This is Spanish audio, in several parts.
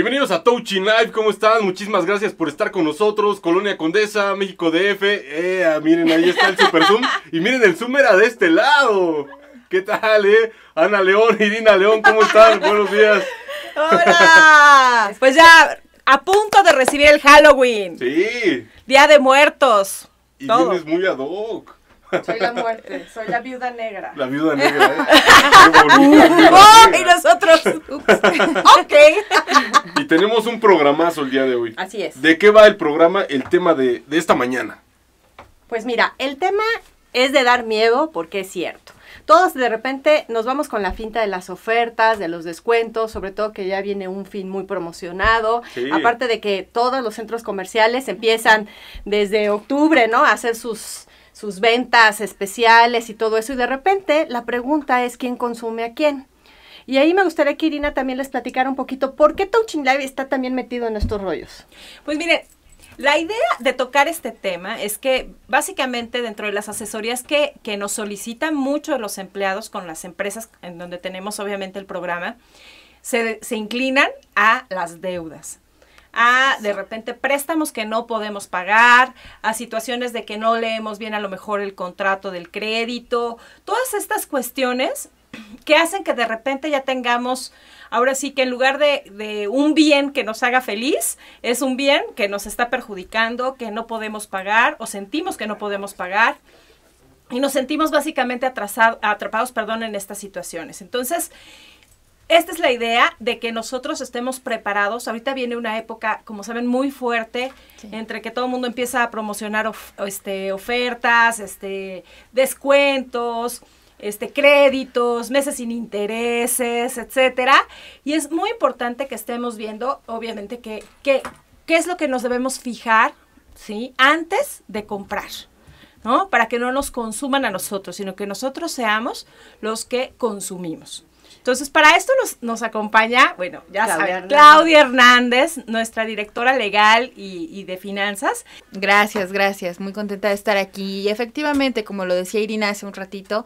Bienvenidos a Touching Live, ¿cómo están? Muchísimas gracias por estar con nosotros. Colonia Condesa, México DF. Eh, ah, miren, ahí está el Super Zoom. Y miren, el Zoom era de este lado. ¿Qué tal, eh? Ana León, Irina León, ¿cómo están? Buenos días. ¡Hola! Pues ya, a punto de recibir el Halloween. Sí. Día de muertos. Y muy ad hoc. Soy la muerte, soy la viuda negra. La viuda negra, ¿eh? Oh, y nosotros. ok. Y tenemos un programazo el día de hoy. Así es. ¿De qué va el programa, el tema de, de esta mañana? Pues mira, el tema es de dar miedo porque es cierto todos de repente nos vamos con la finta de las ofertas, de los descuentos, sobre todo que ya viene un fin muy promocionado. Aparte de que todos los centros comerciales empiezan desde octubre, ¿no? A hacer sus sus ventas especiales y todo eso, y de repente la pregunta es quién consume a quién. Y ahí me gustaría que Irina también les platicara un poquito por qué Touching Live está también metido en estos rollos. Pues mire, la idea de tocar este tema es que básicamente dentro de las asesorías que, nos solicitan muchos los empleados con las empresas en donde tenemos obviamente el programa, se inclinan a las deudas a de repente préstamos que no podemos pagar, a situaciones de que no leemos bien a lo mejor el contrato del crédito, todas estas cuestiones que hacen que de repente ya tengamos, ahora sí que en lugar de, un bien que nos haga feliz, es un bien que nos está perjudicando, que no podemos pagar o sentimos que no podemos pagar. Y nos sentimos básicamente atrapados perdón, en estas situaciones. Entonces, esta es la idea de que nosotros estemos preparados. Ahorita viene una época, como saben, muy fuerte, entre que todo el mundo empieza a promocionar este, ofertas, este, descuentos, este, créditos, meses sin intereses, etcétera. Y es muy importante que estemos viendo, obviamente, que, qué es lo que nos debemos fijar antes de comprar. Para que no nos consuman a nosotros, sino que nosotros seamos los que consumimos. Entonces, para esto nos, acompaña, bueno, ya Claudia saben, Hernández. Claudia Hernández, nuestra directora legal y, y, de finanzas. Gracias, gracias, muy contenta de estar aquí. Y efectivamente, como lo decía Irina hace un ratito,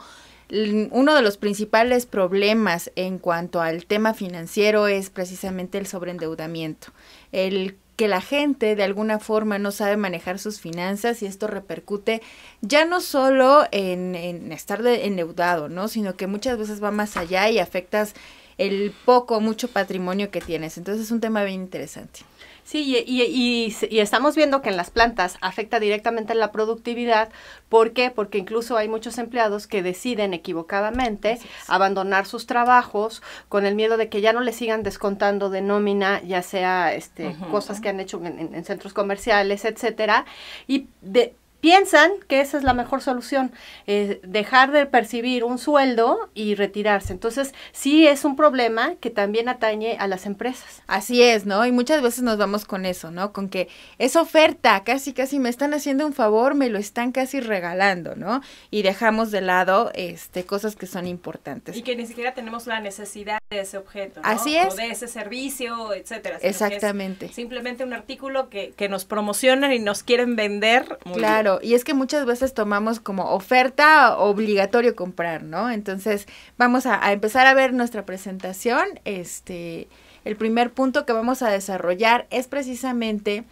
uno de los principales problemas en cuanto al tema financiero es precisamente el sobreendeudamiento. El que la gente de alguna forma no sabe manejar sus finanzas y esto repercute ya no solo en, estar endeudado, ¿no? Sino que muchas veces va más allá y afectas el poco o mucho patrimonio que tienes. Entonces es un tema bien interesante. Sí, y, y, y, estamos viendo que en las plantas afecta directamente la productividad. ¿Por qué? Porque incluso hay muchos empleados que deciden equivocadamente abandonar sus trabajos con el miedo de que ya no le sigan descontando de nómina, ya sea este, cosas que han hecho en, en centros comerciales, etcétera. Y de, piensan que esa es la mejor solución, dejar de percibir un sueldo y retirarse. Entonces, sí es un problema que también atañe a las empresas. Así es, ¿no? Y muchas veces nos vamos con eso, ¿no? Con que es oferta, casi, casi me están haciendo un favor, me lo están casi regalando, ¿no? Y dejamos de lado este, cosas que son importantes. Y que ni siquiera tenemos la necesidad de ese objeto. ¿no? Así es. O de ese servicio, etcétera. Exactamente. Simplemente un artículo que, nos promocionan y nos quieren vender. claro y es que muchas veces tomamos como oferta obligatorio comprar, ¿no? Entonces vamos a, a empezar a ver nuestra presentación. Este, el primer punto que vamos a desarrollar es precisamente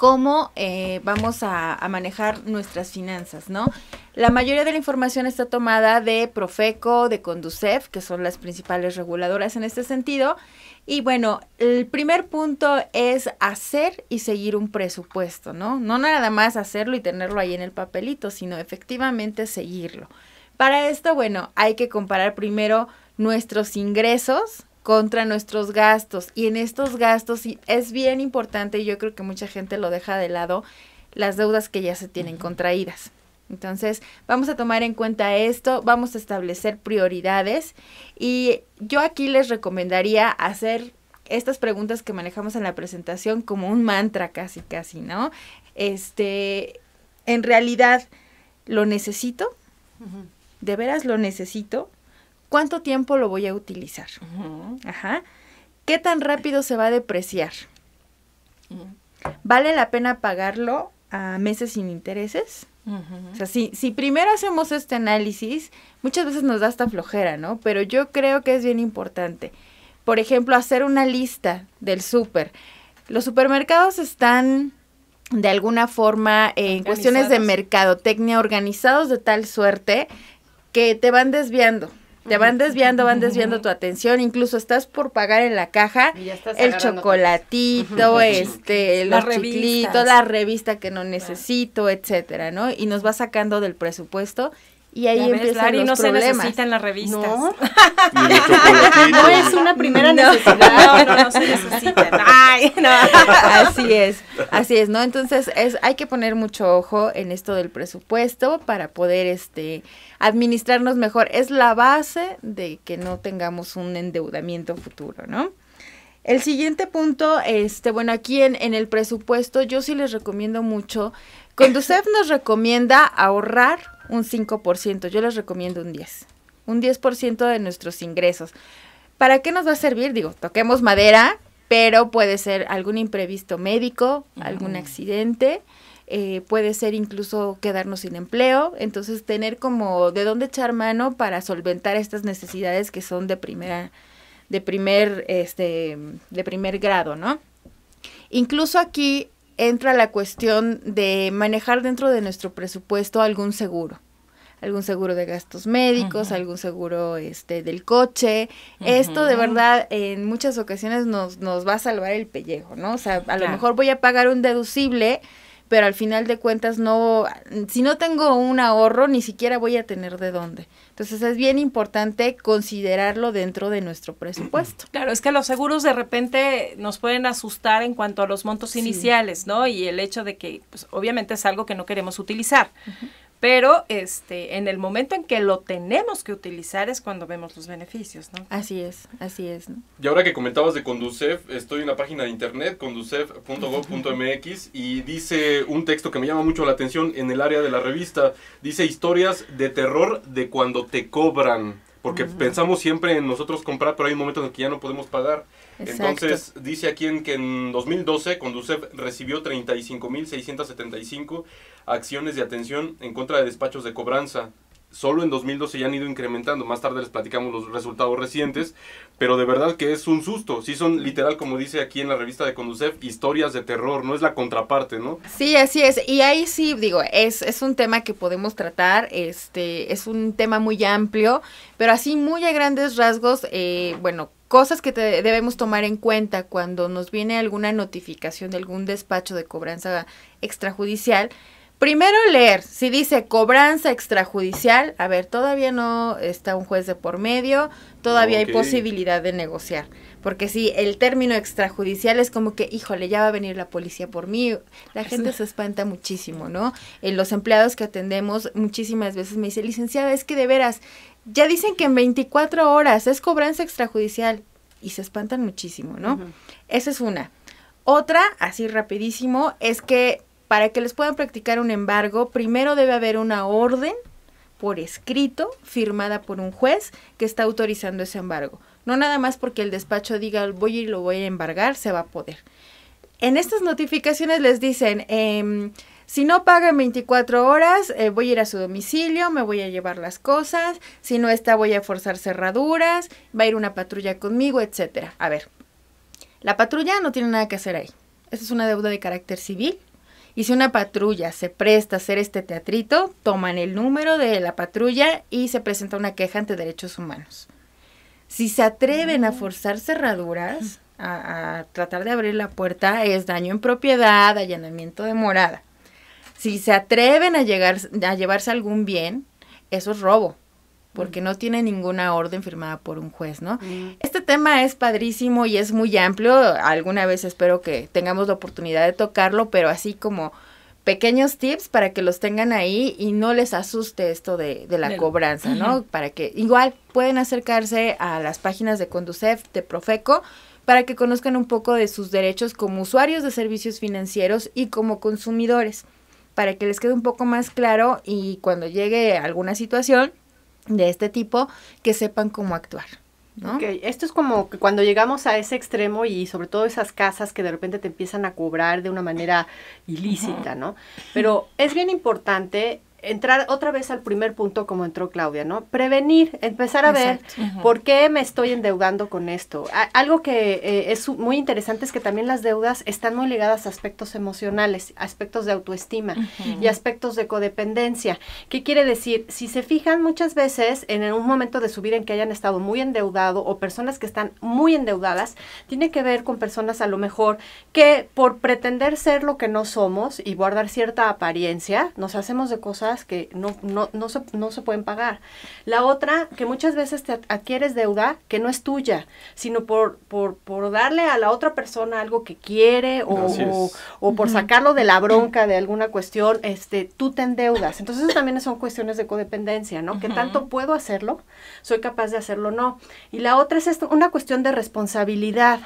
cómo eh, vamos a, a, manejar nuestras finanzas, ¿no? La mayoría de la información está tomada de Profeco, de Conducef, que son las principales reguladoras en este sentido. Y bueno, el primer punto es hacer y seguir un presupuesto, ¿no? No nada más hacerlo y tenerlo ahí en el papelito, sino efectivamente seguirlo. Para esto, bueno, hay que comparar primero nuestros ingresos contra nuestros gastos. Y en estos gastos es bien importante, yo creo que mucha gente lo deja de lado, las deudas que ya se tienen contraídas. Entonces, vamos a tomar en cuenta esto, vamos a establecer prioridades y yo aquí les recomendaría hacer estas preguntas que manejamos en la presentación como un mantra casi casi, ¿no? Este, en realidad, ¿lo necesito? ¿De veras lo necesito? ¿Cuánto tiempo lo voy a utilizar? Ajá. ¿Qué tan rápido se va a depreciar? Mm. ¿Vale la pena pagarlo a meses sin intereses? O sea, si, primero hacemos este análisis, muchas veces nos da hasta flojera, ¿no? Pero yo creo que es bien importante. Por ejemplo, hacer una lista del súper. Los supermercados están de alguna forma en cuestiones de mercadotecnia organizados de tal suerte que te van desviando. Te van desviando, van desviando tu atención, incluso estás por pagar en la caja el chocolatito, este, los la revista que no necesito, etcétera, ¿no? Y nos va sacando del presupuesto y ahí ves, empiezan no se necesitan las revistas. No, no es una primera necesidad. No, no, no se necesitan. Ay, no. Así es, así es, ¿no? Entonces es, hay que poner mucho ojo en esto del presupuesto para poder este administrarnos mejor. Es la base de que no tengamos un endeudamiento futuro, ¿no? El siguiente punto, este, bueno, aquí en, en el presupuesto yo sí les recomiendo mucho Conducef nos recomienda ahorrar un 5%, yo les recomiendo un 10%, un 10% de nuestros ingresos. ¿Para qué nos va a servir? Digo, toquemos madera, pero puede ser algún imprevisto médico, algún accidente, eh, puede ser incluso quedarnos sin empleo, entonces tener como de dónde echar mano para solventar estas necesidades que son de primera de primer este de primer grado, ¿no? Incluso aquí entra la cuestión de manejar dentro de nuestro presupuesto algún seguro algún seguro de gastos médicos, algún seguro este del coche. Esto de verdad en muchas ocasiones nos, nos va a salvar el pellejo, ¿no? O sea, a lo mejor voy a pagar un deducible, pero al final de cuentas no, si no tengo un ahorro, ni siquiera voy a tener de dónde. Entonces es bien importante considerarlo dentro de nuestro presupuesto. Claro, es que los seguros de repente nos pueden asustar en cuanto a los montos iniciales, ¿no? Y el hecho de que, pues, obviamente es algo que no queremos utilizar. Pero este, en el momento en que lo tenemos que utilizar es cuando vemos los beneficios, ¿no? Así es, así es. Y ahora que comentabas de Conducef, estoy en la página de internet, conducef.gov.mx, y dice un texto que me llama mucho la atención en el área de la revista. Dice historias de terror de cuando te cobran porque pensamos siempre en nosotros comprar, pero hay un momento en que ya no podemos pagar. Entonces, dice aquí en que en 2012 Conducef recibió 35.675 acciones de atención en contra de despachos de cobranza solo en 2012 ya han ido incrementando. Más tarde les platicamos los resultados recientes, pero de verdad que es un susto. si son literal, como dice aquí en la revista de Conducef, historias de terror, no es la contraparte, ¿no? Sí, así es. Y ahí sí, digo, es, es un tema que podemos tratar, este, es un tema muy amplio, pero así muy a grandes rasgos, eh, bueno, cosas que debemos tomar en cuenta cuando nos viene alguna notificación de algún despacho de cobranza extrajudicial, Primero leer, si dice cobranza extrajudicial, a ver, todavía no está un juez de por medio, todavía hay posibilidad de negociar. Porque si el término extrajudicial es como que, híjole, ya va a venir la policía por mí, la gente se espanta muchísimo, ¿no? Eh, los empleados que atendemos muchísimas veces me dice, licenciada, es que de veras, ya dicen que en 24 horas es cobranza extrajudicial y se espantan muchísimo, ¿no? Esa es una. Otra, así rapidísimo, es que para que les puedan practicar un embargo, primero debe haber una orden por escrito, firmada por un juez que está autorizando ese embargo. No nada más porque el despacho diga voy y lo voy a embargar, se va a poder. En estas notificaciones les dicen, em, si no paga en 24 horas, eh, voy a ir a su domicilio, me voy a llevar las cosas, si no está voy a forzar cerraduras, va a ir una patrulla conmigo, etc. A ver, la patrulla no tiene nada que hacer ahí. Esa es una deuda de carácter civil y si una patrulla se presta a hacer este teatrito, toman el número de la patrulla y se presenta una queja ante derechos humanos. Si se atreven a mm. forzar cerraduras, a, a tratar de abrir la puerta, es daño en propiedad, allanamiento de morada. Si se atreven a, llegar, a llevarse algún bien, eso es robo porque no tiene ninguna orden firmada por un juez, ¿no? Este tema es padrísimo y es muy amplio, alguna vez espero que tengamos la oportunidad de tocarlo, pero así como pequeños tips para que los tengan ahí y no les asuste esto de, de la cobranza, ¿no? Para que igual pueden acercarse a las páginas de Conducef, de Profeco, para que conozcan un poco de sus derechos como usuarios de servicios financieros y como consumidores, para que les quede un poco más claro y cuando llegue alguna situación, de este tipo que sepan cómo actuar. Esto es como que cuando llegamos a ese extremo y sobre todo esas casas que de repente te empiezan a cobrar de una manera ilícita, ¿no? Pero es bien importante entrar otra vez al primer punto como entró Claudia, ¿no? Prevenir, empezar a ver por qué me estoy endeudando con esto. algo que eh, es muy interesante es que también las deudas están muy ligadas a aspectos emocionales, aspectos de autoestima y aspectos de codependencia. ¿Qué quiere decir? Si se fijan muchas veces en un momento de su vida en que hayan estado muy endeudado o personas que están muy endeudadas, tiene que ver con personas a lo mejor que por pretender ser lo que no somos y guardar cierta apariencia, nos hacemos de cosas que no, no, no, se, no se pueden pagar. La otra, que muchas veces te adquieres deuda que no es tuya, sino por, por, darle a la otra persona algo que quiere o, por sacarlo de la bronca de alguna cuestión, este, tú te endeudas. Entonces eso también son cuestiones de codependencia, ¿no? qué Que tanto puedo hacerlo? ¿Soy capaz de hacerlo o no? Y la otra es esto, una cuestión de responsabilidad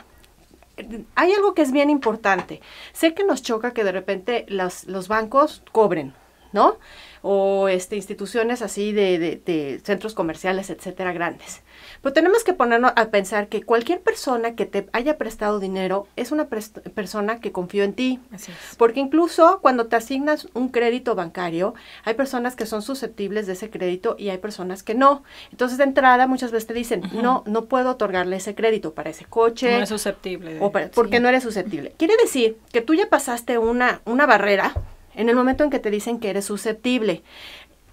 hay algo que es bien importante. Sé que nos choca que de repente los, los bancos cobren, ¿no? o este, instituciones así de, centros comerciales, etcétera, grandes. Pero tenemos que ponernos a pensar que cualquier persona que te haya prestado dinero es una persona que confió en ti. Porque incluso cuando te asignas un crédito bancario, hay personas que son susceptibles de ese crédito y hay personas que no. Entonces, de entrada, muchas veces te dicen, no, no puedo otorgarle ese crédito para ese coche. No es susceptible. Porque no eres susceptible. Quiere decir que tú ya pasaste una, una barrera en el momento en que te dicen que eres susceptible.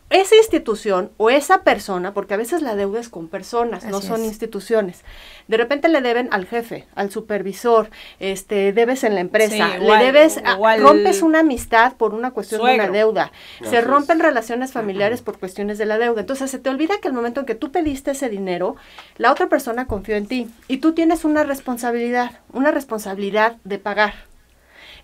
Esa institución o esa persona, porque a veces la deuda es con personas, no son instituciones. De repente le deben al jefe, al supervisor, este, debes en la empresa, le debes, rompes una amistad por una cuestión de una deuda, se rompen relaciones familiares por cuestiones de la deuda. Entonces se te olvida que el momento en que tú pediste ese dinero, la otra persona confió en ti y tú tienes una responsabilidad, una responsabilidad de pagar.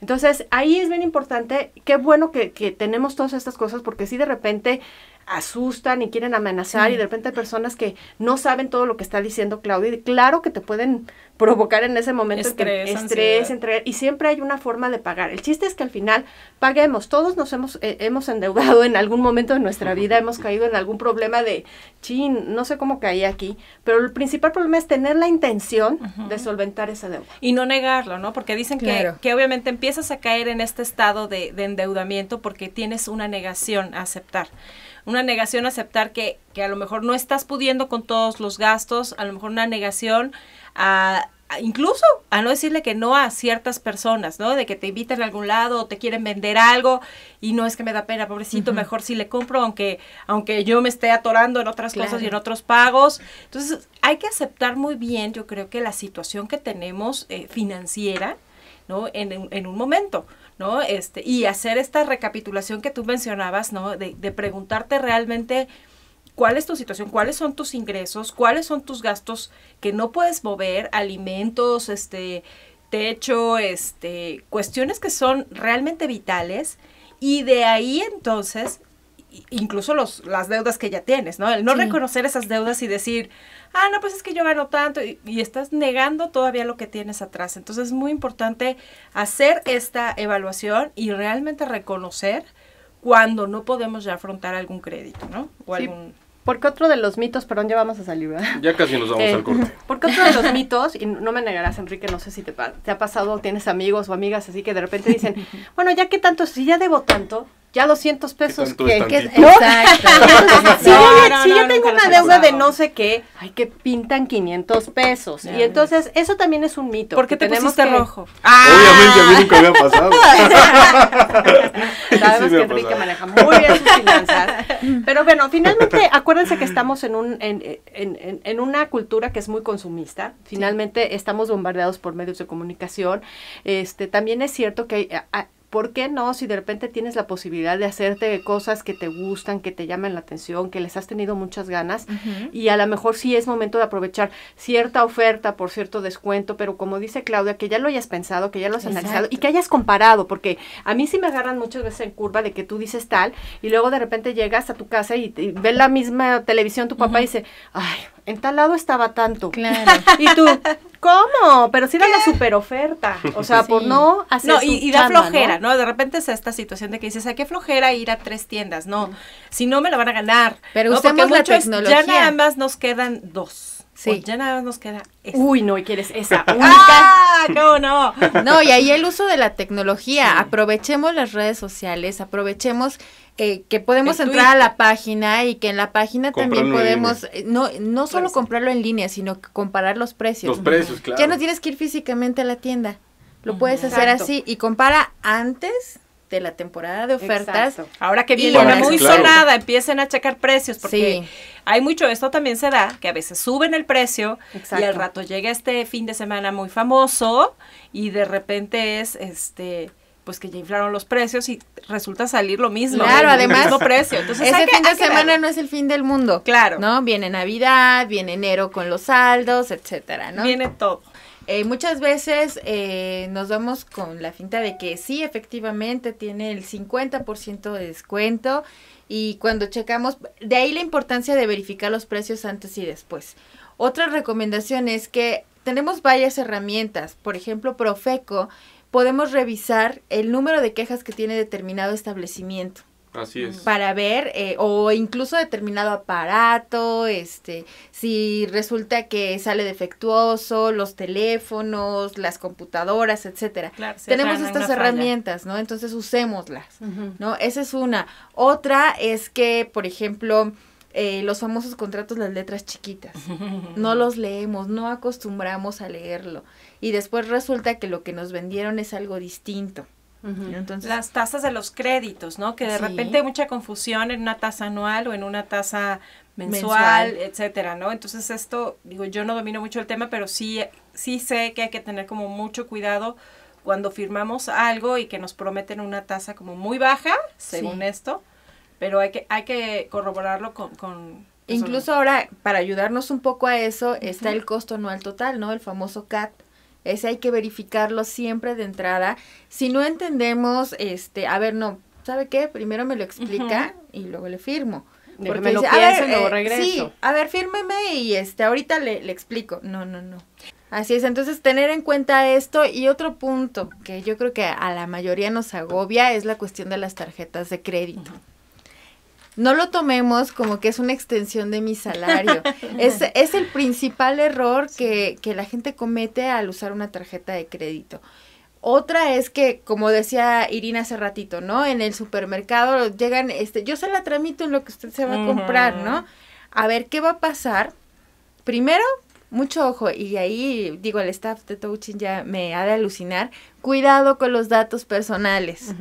Entonces, ahí es bien importante, qué bueno que, tenemos todas estas cosas, porque si de repente asustan y quieren amenazar y de mm. repente hay personas que no saben todo lo que está diciendo Claudia y claro que te pueden provocar en ese momento estrés, estrés y siempre hay una forma de pagar. El chiste es que al final paguemos, todos nos hemos, eh, hemos endeudado en algún momento de nuestra vida, hemos caído en algún problema de, chin, no sé cómo caí aquí, pero el principal problema es tener la intención de solventar esa deuda. Y no negarlo, ¿no? Porque dicen que, obviamente empiezas a caer en este estado de endeudamiento porque tienes una negación a aceptar una negación a aceptar que, que a lo mejor no estás pudiendo con todos los gastos, a lo mejor una negación a incluso a no decirle que no a ciertas personas, ¿no? De que te invitan a algún lado o te quieren vender algo y no es que me da pena, pobrecito, mejor si le compro aunque aunque yo me esté atorando en otras cosas y en otros pagos. Entonces, hay que aceptar muy bien, yo creo que la situación que tenemos eh, financiera, ¿no? En, en un momento. ¿no? Este, y hacer esta recapitulación que tú mencionabas, ¿no? De, de preguntarte realmente cuál es tu situación, cuáles son tus ingresos, cuáles son tus gastos que no puedes mover, alimentos, este, techo, este, cuestiones que son realmente vitales. Y de ahí entonces incluso los, las deudas que ya tienes, ¿no? El no reconocer esas deudas y decir, ah, no, pues es que yo gano tanto y, estás negando todavía lo que tienes atrás. Entonces es muy importante hacer esta evaluación y realmente reconocer cuando no podemos ya afrontar algún crédito, ¿no? Porque otro de los mitos, perdón, ya vamos a salir, ¿verdad? Ya casi nos vamos al eh, corte. Porque otro de los mitos, y no me negarás, Enrique, no sé si te, te ha pasado, tienes amigos o amigas así que de repente dicen, bueno, ya que tanto, si ya debo tanto, ya 200 pesos que, si yo, tengo una deuda de no sé qué, hay que pintan 500 pesos. y entonces eso también es un mito. Porque tenemos pusiste rojo. Obviamente a mí nunca me ha pasado. Sabemos que Enrique maneja muy bien sus finanzas. Pero bueno, finalmente acuérdense que estamos en un en, una cultura que es muy consumista. Finalmente estamos bombardeados por medios de comunicación. Este también es cierto que hay, ¿Por qué no? Si de repente tienes la posibilidad de hacerte cosas que te gustan, que te llaman la atención, que les has tenido muchas ganas y a lo mejor sí es momento de aprovechar cierta oferta por cierto descuento, pero como dice Claudia, que ya lo hayas pensado, que ya lo has analizado y que hayas comparado, porque a mí sí me agarran muchas veces en curva de que tú dices tal y luego de repente llegas a tu casa y, ves ve la misma televisión tu papá y dice, ay, en tal lado estaba tanto. Claro. Y tú, ¿cómo? Pero si era la super oferta. O sea, por no hacer. No, y, da flojera, ¿no? De repente es esta situación de que dices, ¿a qué flojera ir a tres tiendas? No, si no me la van a ganar. Pero ¿no? la tecnología. Ya nada ambas nos quedan dos. Sí. Pues ya nada nos queda Uy, no, y quieres esa ¡Ah! no! No, y ahí el uso de la tecnología. Aprovechemos las redes sociales, aprovechemos eh, que podemos entrar a la página y que en la página también podemos, eh, no, no solo comprarlo en línea, sino comparar los precios. Los precios, claro. Ya no tienes que ir físicamente a la tienda. Lo puedes hacer así y compara antes de la temporada de ofertas. Ahora que viene una muy sonada, empiecen a checar precios, porque hay mucho, esto también se da, que a veces suben el precio y al rato llega este fin de semana muy famoso y de repente es este pues que ya inflaron los precios y resulta salir lo mismo. Claro, además. Mismo precio. Entonces, ese fin de semana no es el fin del mundo. Claro. ¿No? Viene Navidad, viene enero con los saldos, etcétera, ¿no? Viene todo. Eh, muchas veces eh, nos vamos con la finta de que sí, efectivamente, tiene el 50% de descuento y cuando checamos, de ahí la importancia de verificar los precios antes y después. Otra recomendación es que tenemos varias herramientas, por ejemplo, Profeco, podemos revisar el número de quejas que tiene determinado establecimiento. Para ver, eh, o incluso determinado aparato, este, si resulta que sale defectuoso, los teléfonos, las computadoras, etcétera. Tenemos estas herramientas, ¿no? Entonces usémoslas, ¿no? Esa es una. Otra es que, por ejemplo, eh, los famosos contratos, las letras chiquitas. No los leemos, no acostumbramos a leerlo. Y después resulta que lo que nos vendieron es algo distinto. Las tasas de los créditos, ¿no? Que de repente hay mucha confusión en una tasa anual o en una tasa mensual, etcétera, ¿no? Entonces esto, digo, yo no domino mucho el tema, pero sí, sí sé que hay que tener como mucho cuidado cuando firmamos algo y que nos prometen una tasa como muy baja, según esto, pero hay que, hay que corroborarlo con, Incluso ahora, para ayudarnos un poco a eso, está el costo anual total, ¿no? El famoso CAT. Ese hay que verificarlo siempre de entrada. Si no entendemos, este, a ver, no, ¿sabe qué? Primero me lo explica y luego le firmo. Porque me lo dice, pienso y luego eh, regreso. sí, a ver, fírmeme y este, ahorita le, le explico. No, no, no. Así es, entonces tener en cuenta esto y otro punto que yo creo que a la mayoría nos agobia es la cuestión de las tarjetas de crédito no lo tomemos como que es una extensión de mi salario. es, es, el principal error que, que la gente comete al usar una tarjeta de crédito. Otra es que, como decía Irina hace ratito, ¿no? En el supermercado llegan, este, yo se la tramito en lo que usted se va a comprar, ¿no? A ver, ¿qué va a pasar? Primero, mucho ojo, y ahí digo, el staff de Touchin ya me ha de alucinar, cuidado con los datos personales.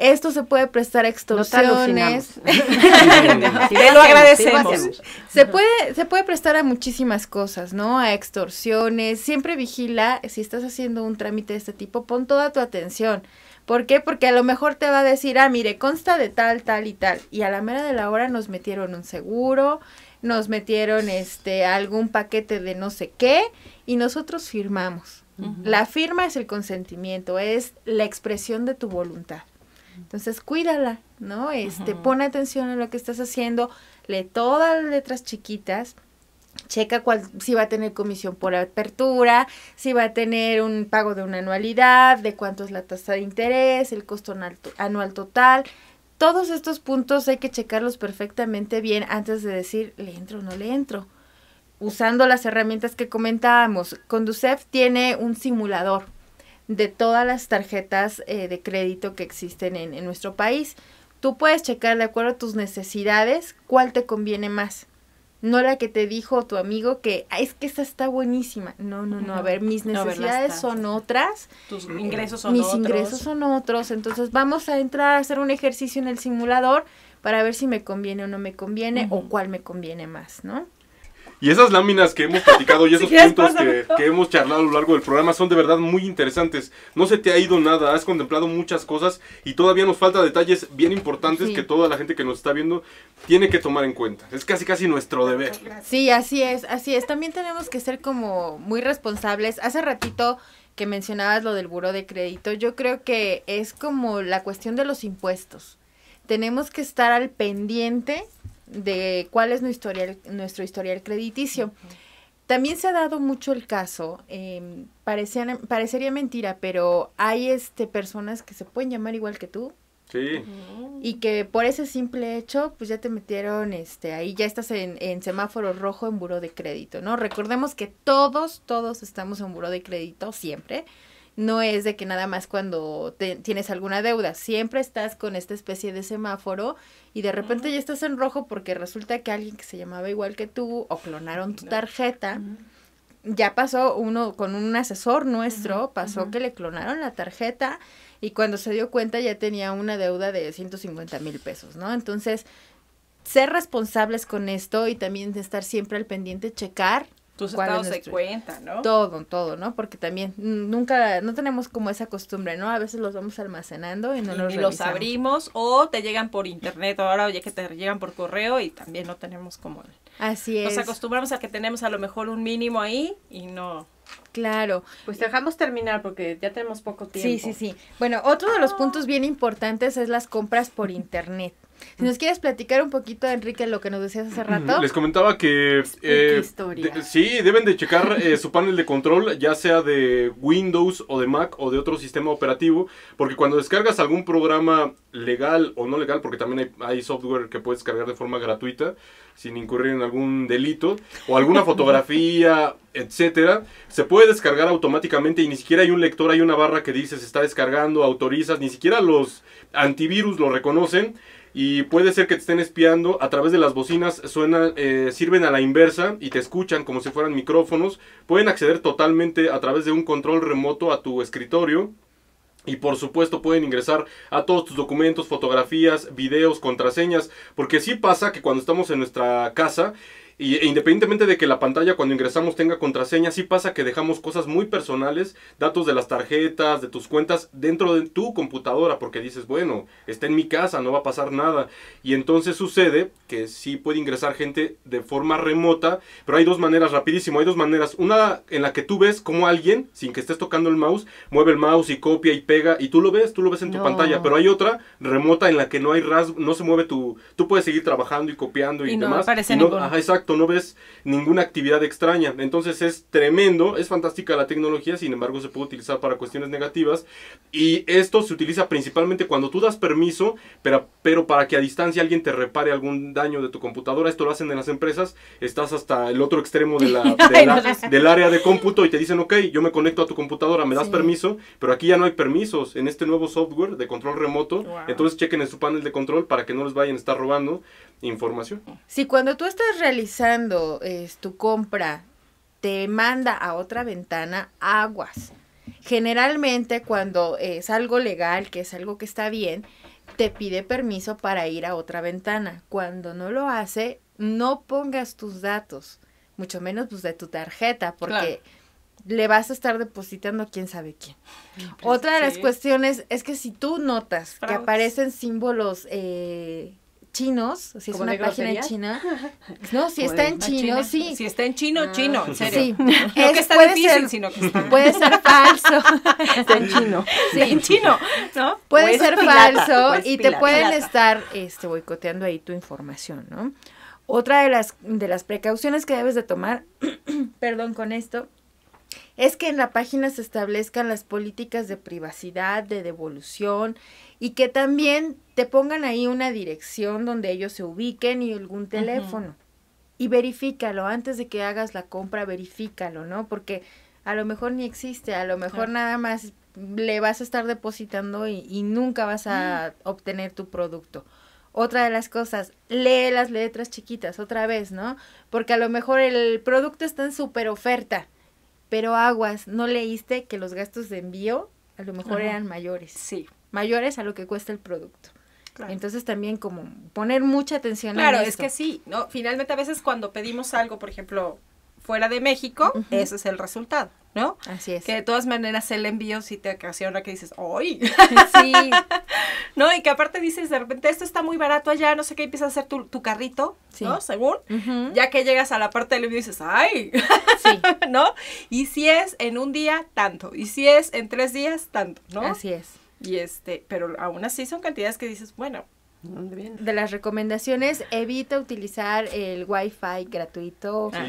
Esto se puede prestar a extorsiones. te lo agradecemos. se puede, se puede prestar a muchísimas cosas, ¿no? A extorsiones. Siempre vigila, si estás haciendo un trámite de este tipo, pon toda tu atención. ¿Por qué? Porque a lo mejor te va a decir, ah, mire, consta de tal, tal y tal. Y a la mera de la hora nos metieron un seguro, nos metieron este algún paquete de no sé qué, y nosotros firmamos. La firma es el consentimiento, es la expresión de tu voluntad. Entonces, cuídala, ¿no? Este, atención a lo que estás haciendo, lee todas las letras chiquitas, checa cuál, si va a tener comisión por apertura, si va a tener un pago de una anualidad, de cuánto es la tasa de interés, el costo anual total. Todos estos puntos hay que checarlos perfectamente bien antes de decir, le entro o no le entro. Usando las herramientas que comentábamos, Conducef tiene un simulador de todas las tarjetas eh, de crédito que existen en, nuestro país. Tú puedes checar de acuerdo a tus necesidades cuál te conviene más. No la que te dijo tu amigo que es que esta está buenísima. No, no, no. A ver, mis necesidades son otras. Tus ingresos son otros. Mis ingresos son otros. Entonces vamos a entrar a hacer un ejercicio en el simulador para ver si me conviene o no me conviene o cuál me conviene más, ¿no? Y esas láminas que hemos platicado y esos puntos que, hemos charlado a lo largo del programa son de verdad muy interesantes. No se te ha ido nada, has contemplado muchas cosas y todavía nos falta detalles bien importantes que toda la gente que nos está viendo tiene que tomar en cuenta. Es casi casi nuestro deber. Sí, así es, así es. También tenemos que ser como muy responsables. Hace ratito que mencionabas lo del buro de crédito, yo creo que es como la cuestión de los impuestos. Tenemos que estar al pendiente de cuál es nuestro historial, crediticio. También se ha dado mucho el caso, eh, parecería mentira, pero hay este, personas que se pueden llamar igual que tú. Sí. Y que por ese simple hecho, pues ya te metieron, este, ahí ya estás en, en semáforo rojo en buro de crédito, ¿no? Recordemos que todos, todos estamos en buro de crédito siempre no es de que nada más cuando tienes alguna deuda, siempre estás con esta especie de semáforo y de repente ya estás en rojo porque resulta que alguien que se llamaba igual que tú o clonaron tu tarjeta. Ya pasó uno con un asesor nuestro, pasó que le clonaron la tarjeta y cuando se dio cuenta ya tenía una deuda de 150 mil pesos, ¿no? Entonces, ser responsables con esto y también estar siempre al pendiente, checar tus estados de cuenta, ¿no? Todo, todo, ¿no? Porque también nunca, no tenemos como esa costumbre, ¿no? A veces los vamos almacenando y no y los, abrimos o te llegan por internet ahora, oye, que te llegan por correo y también no tenemos como... Así es. Nos acostumbramos a que tenemos a lo mejor un mínimo ahí y no... Claro. Pues dejamos terminar porque ya tenemos poco tiempo. Sí, sí, sí. Bueno, otro de los puntos bien importantes es las compras por internet. Si nos quieres platicar un poquito, Enrique, lo que nos decías hace rato. Les comentaba que... Eh, sí, deben de checar eh, su panel de control, ya sea de Windows o de Mac o de otro sistema operativo, porque cuando descargas algún programa legal o no legal, porque también hay, software que puedes descargar de forma gratuita, sin incurrir en algún delito, o alguna fotografía, etcétera, se puede descargar automáticamente y ni siquiera hay un lector, hay una barra que dice se está descargando, autorizas, ni siquiera los antivirus lo reconocen y puede ser que te estén espiando a través de las bocinas eh, sirven a la inversa y te escuchan como si fueran micrófonos pueden acceder totalmente a través de un control remoto a tu escritorio y por supuesto pueden ingresar a todos tus documentos, fotografías, videos, contraseñas, porque sí pasa que cuando estamos en nuestra casa y, e independientemente de que la pantalla cuando ingresamos tenga contraseña, sí pasa que dejamos cosas muy personales, datos de las tarjetas, de tus cuentas, dentro de tu computadora, porque dices, bueno, está en mi casa, no va a pasar nada. Y entonces sucede que sí puede ingresar gente de forma remota, pero hay dos maneras, rapidísimo, hay dos maneras. Una en la que tú ves como alguien, sin que estés tocando el mouse, mueve el mouse y copia y pega, y tú lo ves, tú lo ves en tu pantalla, pero hay otra remota en la que no hay rasgo, no se mueve tu, tú puedes seguir trabajando y copiando y, y no demás. no, ajá, exacto no ves ninguna actividad extraña. Entonces es tremendo, es fantástica la tecnología, sin embargo se puede utilizar para cuestiones negativas. Y esto se utiliza principalmente cuando tú das permiso, pero, pero para que a distancia alguien te repare algún daño de tu computadora. Esto lo hacen en las empresas, estás hasta el otro extremo del área de cómputo y te dicen, ok, yo me conecto a tu computadora, me das permiso, pero aquí ya no hay permisos en este nuevo software de control remoto. Entonces chequen en su panel de control para que no les vayan a estar robando información. Si cuando tú estás realizando es, tu compra te manda a otra ventana aguas. Generalmente cuando es algo legal, que es algo que está bien, te pide permiso para ir a otra ventana. Cuando no lo hace, no pongas tus datos, mucho menos pues, de tu tarjeta, porque le vas a estar depositando quién sabe quién. Pues otra de las cuestiones es que si tú notas que aparecen símbolos eh, chinos, si es una página China. No, si está pues, en chino, sí. Si está en chino, ah. chino, Sí. No que está puede ser, sino que Puede ser falso. Está en chino. Sí. En chino, ¿no? Puede ser falso y te pueden estar este, boicoteando ahí tu información, ¿no? Otra de las, de las precauciones que debes de tomar, perdón con esto, es que en la página se establezcan las políticas de privacidad, de devolución y que también te pongan ahí una dirección donde ellos se ubiquen y algún teléfono. Y verifícalo, antes de que hagas la compra, verifícalo, ¿no? Porque a lo mejor ni existe, a lo mejor nada más le vas a estar depositando y, y nunca vas a mm. obtener tu producto. Otra de las cosas, lee las letras chiquitas otra vez, ¿no? Porque a lo mejor el producto está en super oferta pero aguas, ¿no leíste que los gastos de envío a lo mejor eran mayores? Sí. Mayores a lo que cuesta el producto. Entonces también como poner mucha atención. a eso. Claro, es que sí, ¿no? Finalmente a veces cuando pedimos algo, por ejemplo, fuera de México, ese es el resultado. ¿No? Así es. Que de todas maneras el envío sí te ocasiona que dices, hoy. Sí. ¿No? Y que aparte dices, de repente, esto está muy barato allá, no sé qué, empiezas a hacer tu, carrito, ¿no? Según. Ya que llegas a la parte del envío dices, ¡ay! Sí. ¿No? Y si es en un día, tanto. Y si es en tres días, tanto, ¿no? Así es. Y este, pero aún así son cantidades que dices, bueno, de las recomendaciones, evita utilizar el wifi gratuito ah,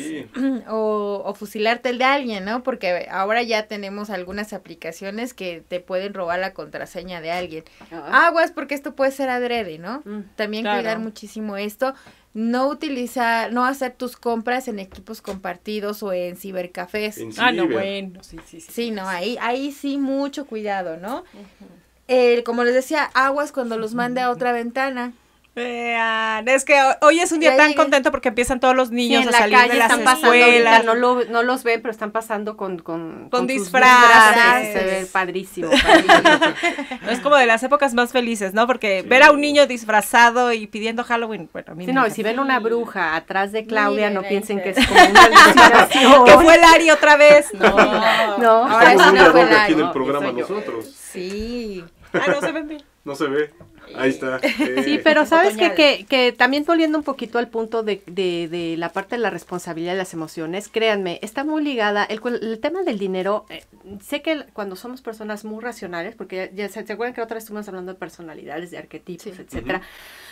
o, fusilarte el de alguien, ¿no? Porque ahora ya tenemos algunas aplicaciones que te pueden robar la contraseña de alguien. Aguas, porque esto puede ser adrede, ¿no? Mm, También cuidar muchísimo esto. No utilizar, no hacer tus compras en equipos compartidos o en cibercafés. Ah, no, bueno, sí, sí, sí. Sí, no, ahí, ahí sí mucho cuidado, ¿no? como les decía, aguas cuando los mande a otra ventana. Vean, es que hoy es un día tan contento porque empiezan todos los niños a salir de las No, los ven, pero están pasando con con, con, Se ve padrísimo. es como de las épocas más felices, ¿no? Porque ver a un niño disfrazado y pidiendo Halloween, bueno, a mí sí, no, si ven una bruja atrás de Claudia, no piensen que es como una que fue Lari otra vez. No, no. no. Ahora programa nosotros. Sí. Ah, no se ve. bien. No se ve. Ahí está. Sí, eh. pero sabes que, también volviendo un poquito al punto de, la parte de la responsabilidad de las emociones, créanme, está muy ligada. El, tema del dinero, eh, sé que cuando somos personas muy racionales, porque ya, se, acuerdan que otra vez estuvimos hablando de personalidades, de arquetipos, etcétera,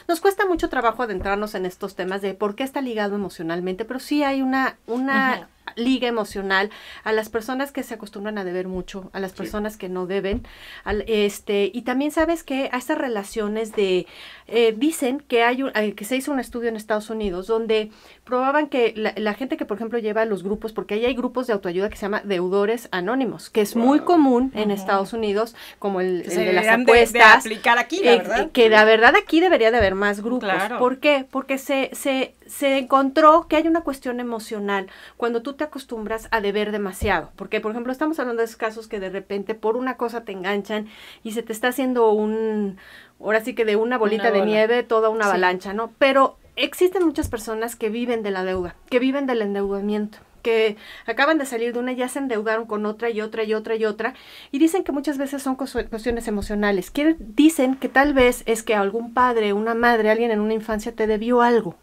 nos cuesta mucho trabajo adentrarnos en estos temas de por qué está ligado emocionalmente, pero sí hay una, una liga emocional, a las personas que se acostumbran a deber mucho, a las personas que no deben, este, y también sabes que a esta relación de, eh, dicen que, hay eh, que se hizo un estudio en Estados Unidos donde probaban que la, gente que, por ejemplo, lleva los grupos, porque ahí hay grupos de autoayuda que se llama deudores anónimos, que es muy común en Estados Unidos, como el, de las apuestas. Eh, que la verdad aquí debería de haber más grupos. Claro. ¿Por qué? Porque se, se se encontró que hay una cuestión emocional cuando tú te acostumbras a deber demasiado. Porque, por ejemplo, estamos hablando de casos que de repente por una cosa te enganchan y se te está haciendo un, ahora sí que de una bolita de nieve, toda una avalancha, ¿no? Pero existen muchas personas que viven de la deuda, que viven del endeudamiento que acaban de salir de una ya se endeudaron con otra y otra y otra y otra y dicen que muchas veces son cuestiones emocionales. Quieren, dicen que tal vez es que algún padre, una madre, alguien en una infancia te debió algo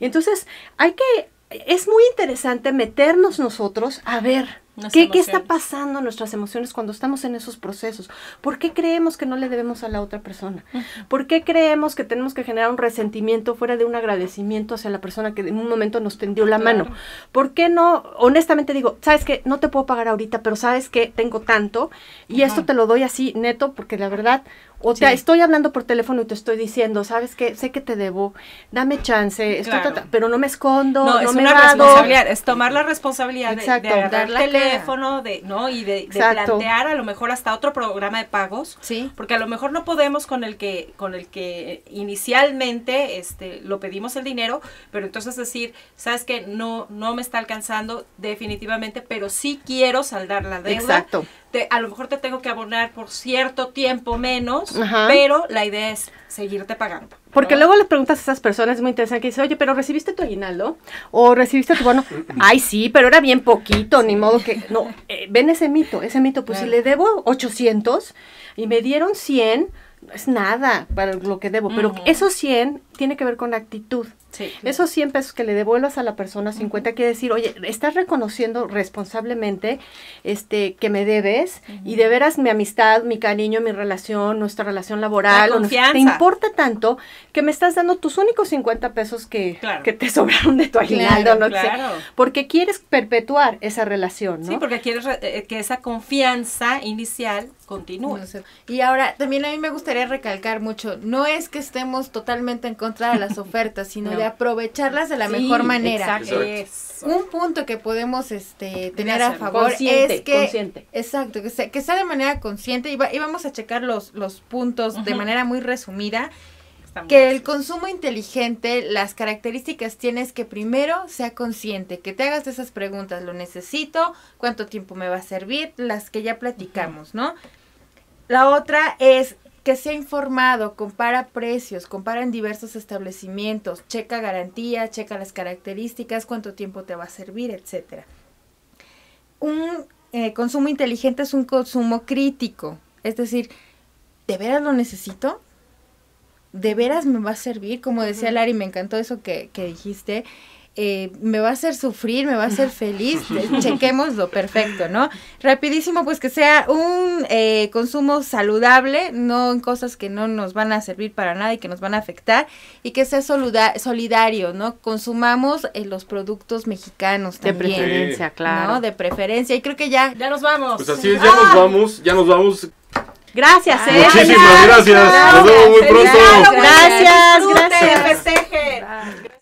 y entonces hay que, es muy interesante meternos nosotros a ver ¿Qué, está pasando en nuestras emociones cuando estamos en esos procesos? ¿Por qué creemos que no le debemos a la otra persona? ¿Por qué creemos que tenemos que generar un resentimiento fuera de un agradecimiento hacia la persona que en un momento nos tendió ah, la mano? ¿Por qué no, honestamente digo, sabes que no te puedo pagar ahorita, pero sabes que tengo tanto y esto te lo doy así neto porque la verdad, o sea, estoy hablando por teléfono y te estoy diciendo, ¿sabes qué? Sé que te debo, dame chance, pero no me escondo, no, no es una responsabilidad, es tomar la responsabilidad de, de agarrar el teléfono, de, ¿no? Y de, plantear a lo mejor hasta otro programa de pagos, porque a lo mejor no podemos con el que con el que inicialmente este lo pedimos el dinero, pero entonces decir, ¿sabes qué? No no me está alcanzando definitivamente, pero sí quiero saldar la deuda. Exacto a lo mejor te tengo que abonar por cierto tiempo menos, pero la idea es seguirte pagando. Porque luego le preguntas a esas personas, es muy interesante, que dicen, oye, pero ¿recibiste tu aguinaldo? ¿O recibiste tu bono? Ay, sí, pero era bien poquito, ni modo que... No, eh, ven ese mito, ese mito, pues si le debo 800 y me dieron 100, es nada para lo que debo, pero esos 100 tiene que ver con actitud. Sí, Esos 100 pesos que le devuelvas a la persona, 50 quiere decir, oye, estás reconociendo responsablemente este, que me debes y de veras mi amistad, mi cariño, mi relación, nuestra relación laboral, la confianza. te importa tanto que me estás dando tus únicos 50 pesos que, te sobraron de tu aguinaldo, claro, Porque quieres perpetuar esa relación, ¿no? Sí, porque quieres eh, que esa confianza inicial continúe. Y ahora, también a mí me gustaría recalcar mucho, no es que estemos totalmente en contra las ofertas, sino de aprovecharlas de la mejor manera. Exacto. Un punto que podemos este, tener a favor es que... Consciente. Exacto, que sea, de manera consciente y, vamos a checar los, puntos de manera muy resumida que el consumo inteligente, las características tienes que primero sea consciente, que te hagas esas preguntas, lo necesito, cuánto tiempo me va a servir, las que ya platicamos, ¿no? La otra es que sea informado, compara precios, compara en diversos establecimientos, checa garantía, checa las características, cuánto tiempo te va a servir, etc. Un eh, consumo inteligente es un consumo crítico, es decir, ¿de veras lo necesito? ¿De veras me va a servir? Como decía Lari, me encantó eso que, que dijiste. Eh, me va a hacer sufrir, me va a hacer feliz, chequémoslo perfecto, ¿no? Rapidísimo, pues que sea un eh, consumo saludable, no en cosas que no nos van a servir para nada y que nos van a afectar, y que sea solidario, ¿no? Consumamos eh, los productos mexicanos también. De preferencia, claro. De preferencia, y creo que ya... Ya nos vamos. Pues así es, ya ah. nos vamos, ya nos vamos. Gracias, eh. Muchísimas gracias. Nos vemos muy pronto. Gracias, gracias. gracias.